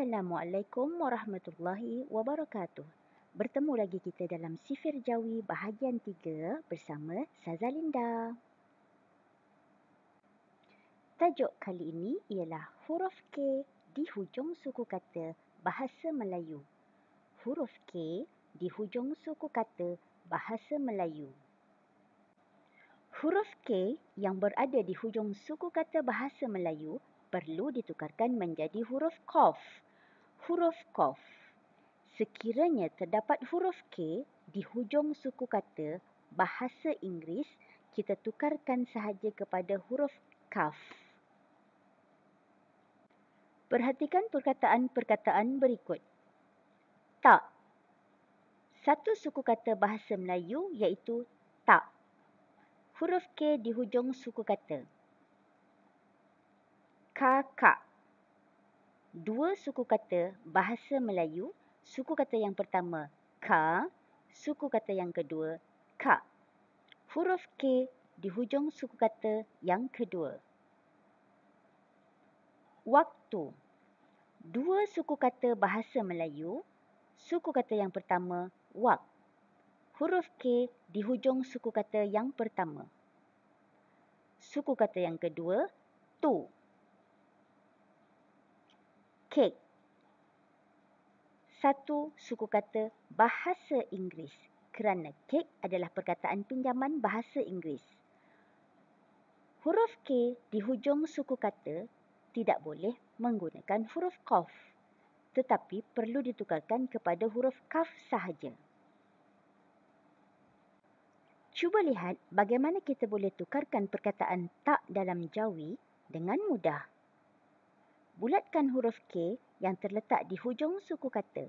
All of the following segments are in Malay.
Assalamualaikum warahmatullahi wabarakatuh. Bertemu lagi kita dalam Sifir Jawi bahagian 3 bersama Sazalinda. Tajuk kali ini ialah huruf K di hujung suku kata Bahasa Melayu. Huruf K di hujung suku kata Bahasa Melayu. Huruf K yang berada di hujung suku kata Bahasa Melayu perlu ditukarkan menjadi huruf KOF huruf kof. Sekiranya terdapat huruf K di hujung suku kata bahasa Inggeris, kita tukarkan sahaja kepada huruf kaf. Perhatikan perkataan-perkataan berikut. Tak. Satu suku kata bahasa Melayu iaitu tak. Huruf K di hujung suku kata. Kakak dua suku kata bahasa Melayu. Suku kata yang pertama ka, suku kata yang kedua ka. Huruf k di hujung suku kata yang kedua. Waktu. Dua suku kata bahasa Melayu, suku kata yang pertama wak. Huruf k di hujung suku kata yang pertama. Suku kata yang kedua tu cake. Satu suku kata bahasa Inggeris kerana cake adalah perkataan pinjaman bahasa Inggeris. Huruf K di hujung suku kata tidak boleh menggunakan huruf kof tetapi perlu ditukarkan kepada huruf kaf sahaja. Cuba lihat bagaimana kita boleh tukarkan perkataan tak dalam jawi dengan mudah bulatkan huruf K yang terletak di hujung suku kata.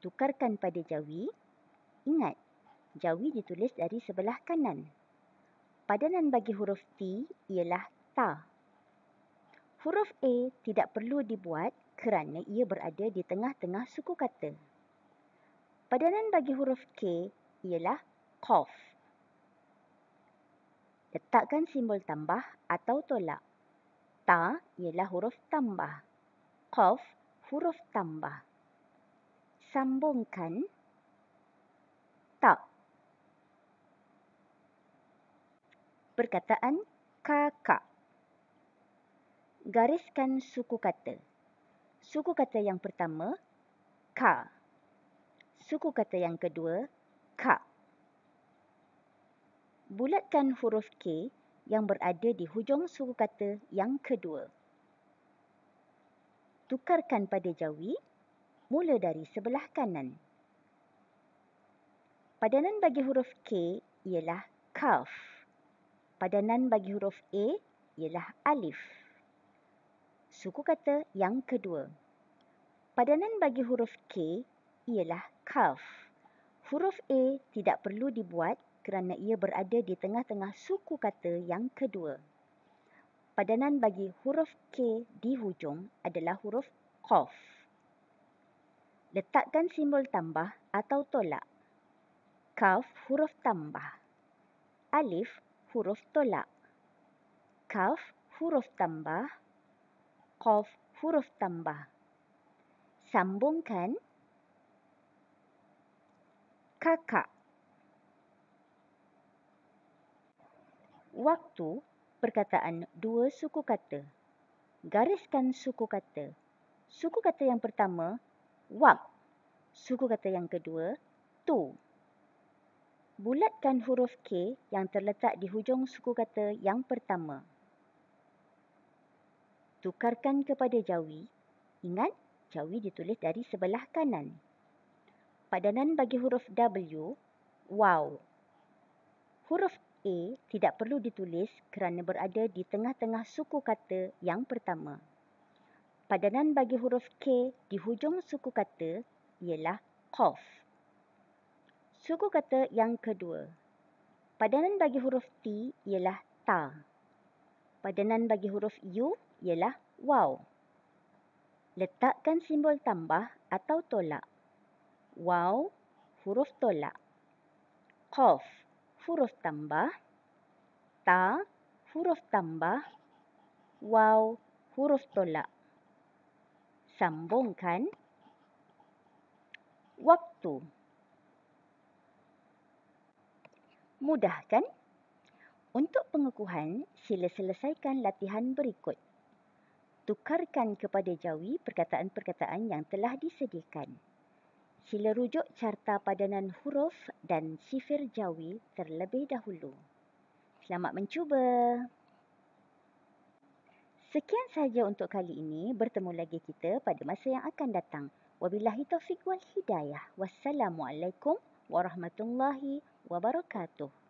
Tukarkan pada jawi. Ingat, jawi ditulis dari sebelah kanan. Padanan bagi huruf T ialah TA. Huruf A tidak perlu dibuat kerana ia berada di tengah-tengah suku kata. Padanan bagi huruf K ialah KOF. Letakkan simbol tambah atau tolak. Ta ialah huruf tambah. Qaf huruf tambah. Sambungkan. Ta. Perkataan kakak. Gariskan suku kata. Suku kata yang pertama, ka. Suku kata yang kedua, ka. Bulatkan huruf K yang berada di hujung suku kata yang kedua. Tukarkan pada jawi mula dari sebelah kanan. Padanan bagi huruf K ialah kaf. Padanan bagi huruf A ialah alif. Suku kata yang kedua. Padanan bagi huruf K ialah kaf. Huruf A tidak perlu dibuat kerana ia berada di tengah-tengah suku kata yang kedua. Padanan bagi huruf K di hujung adalah huruf Qaf. Letakkan simbol tambah atau tolak. Kaf huruf tambah. Alif huruf tolak. Kaf huruf tambah. Qaf huruf tambah. Sambungkan. Kakak. Waktu perkataan dua suku kata. Gariskan suku kata. Suku kata yang pertama, wak. Suku kata yang kedua, tu. Bulatkan huruf K yang terletak di hujung suku kata yang pertama. Tukarkan kepada jawi. Ingat, jawi ditulis dari sebelah kanan. Padanan bagi huruf W, wow. Huruf A tidak perlu ditulis kerana berada di tengah-tengah suku kata yang pertama. Padanan bagi huruf K di hujung suku kata ialah Qaf. Suku kata yang kedua. Padanan bagi huruf T ialah Ta. Padanan bagi huruf U ialah Waw. Letakkan simbol tambah atau tolak. Waw, huruf tolak. Qaf, huruf tambah, ta huruf tambah, waw huruf tolak. Sambungkan. Waktu. Mudah kan? Untuk pengukuhan, sila selesaikan latihan berikut. Tukarkan kepada jawi perkataan-perkataan yang telah disediakan sila rujuk carta padanan huruf dan sifir jawi terlebih dahulu. Selamat mencuba! Sekian sahaja untuk kali ini. Bertemu lagi kita pada masa yang akan datang. Wabillahi taufiq wal hidayah. Wassalamualaikum warahmatullahi wabarakatuh.